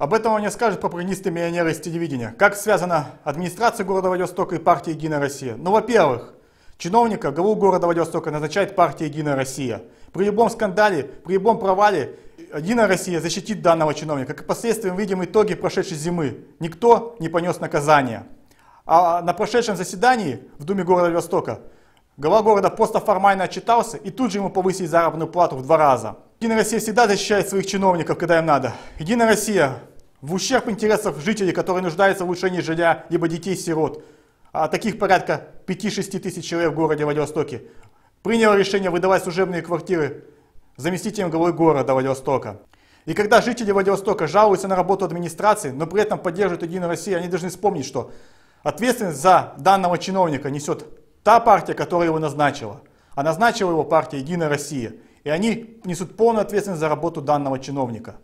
Об этом мне не скажут пропагандисты миллионеры из телевидения. Как связана администрация города Владивостока и партия «Единая Россия»? Ну, во-первых, чиновника главу города Владивостока назначает партия «Единая Россия». При любом скандале, при любом провале «Единая Россия» защитит данного чиновника. Как и последствиям видим итоги прошедшей зимы. Никто не понес наказания. А на прошедшем заседании в Думе города Владивостока глава города просто формально отчитался и тут же ему повысили заработную плату в два раза. Единая Россия всегда защищает своих чиновников, когда им надо. Единая Россия в ущерб интересов жителей, которые нуждаются в улучшении жилья, либо детей-сирот. А таких порядка 5-6 тысяч человек в городе Владивостоке. Приняло решение выдавать служебные квартиры заместителем главы города Владивостока. И когда жители Владивостока жалуются на работу администрации, но при этом поддерживают Единую Россию, они должны вспомнить, что ответственность за данного чиновника несет та партия, которая его назначила. А назначила его партия Единая Россия. И они несут полную ответственность за работу данного чиновника.